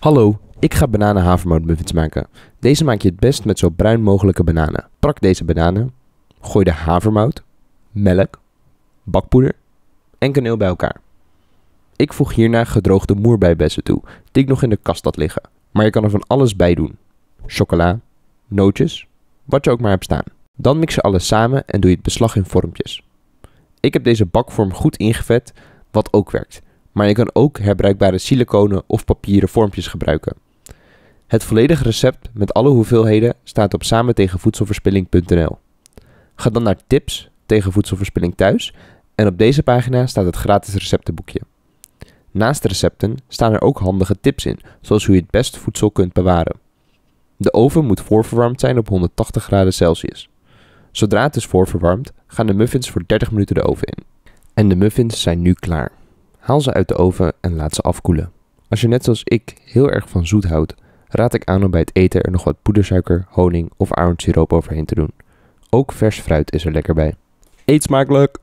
Hallo, ik ga bananen bananenhavermoutmuffins maken. Deze maak je het best met zo bruin mogelijke bananen. Prak deze bananen, gooi de havermout, melk, bakpoeder en kaneel bij elkaar. Ik voeg hierna gedroogde moerbijbessen toe, die ik nog in de kast had liggen. Maar je kan er van alles bij doen. Chocola, nootjes, wat je ook maar hebt staan. Dan mix je alles samen en doe je het beslag in vormpjes. Ik heb deze bakvorm goed ingevet, wat ook werkt maar je kan ook herbruikbare siliconen of papieren vormpjes gebruiken. Het volledige recept met alle hoeveelheden staat op samen voedselverspilling.nl. Ga dan naar tips tegen voedselverspilling thuis en op deze pagina staat het gratis receptenboekje. Naast de recepten staan er ook handige tips in, zoals hoe je het best voedsel kunt bewaren. De oven moet voorverwarmd zijn op 180 graden Celsius. Zodra het is voorverwarmd, gaan de muffins voor 30 minuten de oven in. En de muffins zijn nu klaar. Haal ze uit de oven en laat ze afkoelen. Als je net zoals ik heel erg van zoet houdt, raad ik aan om bij het eten er nog wat poedersuiker, honing of ahornsiroop overheen te doen. Ook vers fruit is er lekker bij. Eet smakelijk!